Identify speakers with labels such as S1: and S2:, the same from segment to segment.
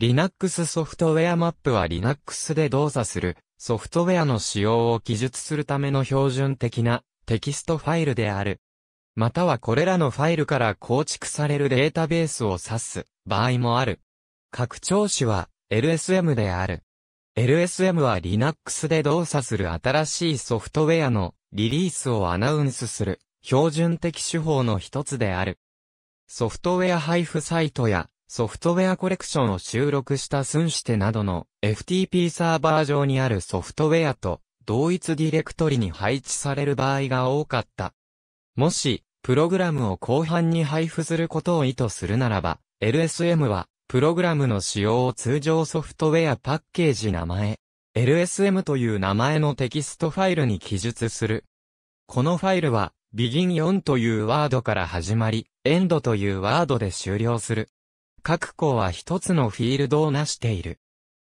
S1: Linux ソフトウェアマップは Linux で動作するソフトウェアの仕様を記述するための標準的なテキストファイルである。またはこれらのファイルから構築されるデータベースを指す場合もある。拡張子は LSM である。LSM は Linux で動作する新しいソフトウェアのリリースをアナウンスする標準的手法の一つである。ソフトウェア配布サイトやソフトウェアコレクションを収録したスンシテなどの FTP サーバー上にあるソフトウェアと同一ディレクトリに配置される場合が多かった。もし、プログラムを後半に配布することを意図するならば、LSM は、プログラムの使用を通常ソフトウェアパッケージ名前、LSM という名前のテキストファイルに記述する。このファイルは、begin4 というワードから始まり、end というワードで終了する。各校は一つのフィールドを成している。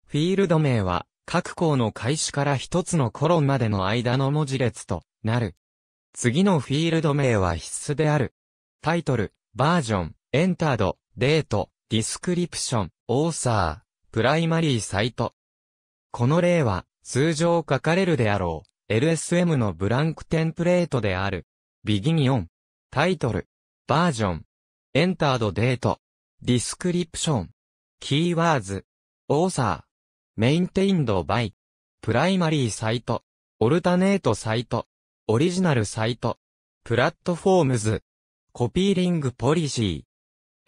S1: フィールド名は、各校の開始から一つのコロンまでの間の文字列となる。次のフィールド名は必須である。タイトル、バージョン、エンタード、デート、ディスクリプション、オーサー、プライマリーサイト。この例は、通常書かれるであろう、LSM のブランクテンプレートである。ビギニオン。タイトル、バージョン、エンタードデート、ディスクリプション。キーワーズ。オーサー。メインテインドバイ。プライマリーサイト。オルタネートサイト。オリジナルサイト。プラットフォームズ。コピーリングポリシ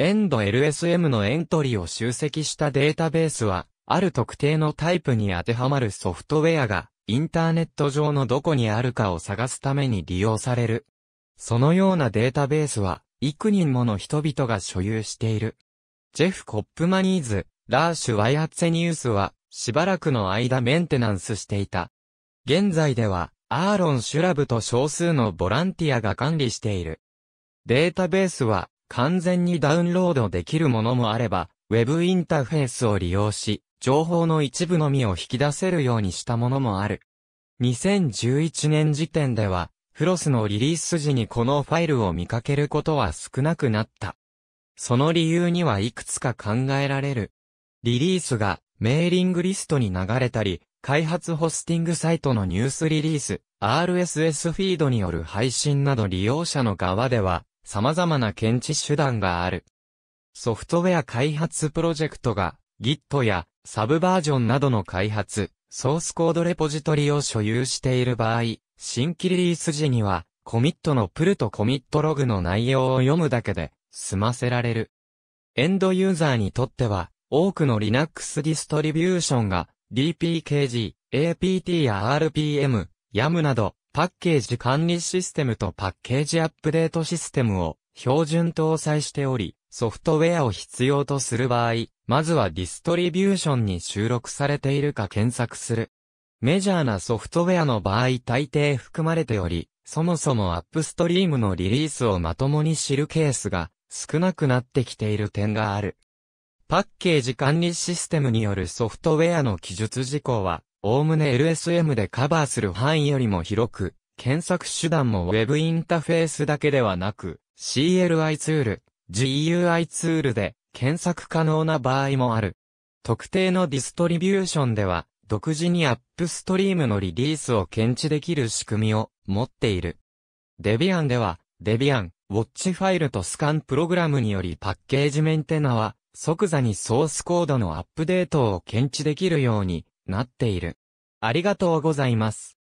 S1: ー。エンド LSM のエントリーを集積したデータベースは、ある特定のタイプに当てはまるソフトウェアが、インターネット上のどこにあるかを探すために利用される。そのようなデータベースは、幾人もの人々が所有している。ジェフ・コップマニーズ、ラーシュ・ワイハッツェニースは、しばらくの間メンテナンスしていた。現在では、アーロン・シュラブと少数のボランティアが管理している。データベースは、完全にダウンロードできるものもあれば、ウェブインターフェースを利用し、情報の一部のみを引き出せるようにしたものもある。2011年時点では、フロスのリリース時にこのファイルを見かけることは少なくなった。その理由にはいくつか考えられる。リリースがメーリングリストに流れたり、開発ホスティングサイトのニュースリリース、RSS フィードによる配信など利用者の側では、様々な検知手段がある。ソフトウェア開発プロジェクトが Git やサブバージョンなどの開発、ソースコードレポジトリを所有している場合、新規リリース時にはコミットのプルとコミットログの内容を読むだけで済ませられる。エンドユーザーにとっては、多くの Linux ディストリビューションが DPKG、APT や RPM、YAM などパッケージ管理システムとパッケージアップデートシステムを標準搭載しており、ソフトウェアを必要とする場合、まずはディストリビューションに収録されているか検索する。メジャーなソフトウェアの場合大抵含まれており、そもそもアップストリームのリリースをまともに知るケースが少なくなってきている点がある。パッケージ管理システムによるソフトウェアの記述事項は、おおむね LSM でカバーする範囲よりも広く、検索手段も Web インターフェースだけではなく、CLI ツール、GUI ツールで検索可能な場合もある。特定のディストリビューションでは、独自にアップストリームのリリースを検知できる仕組みを持っている。デビアンでは、デビアン、ウォッチファイルとスカンプログラムによりパッケージメンテナは即座にソースコードのアップデートを検知できるようになっている。ありがとうございます。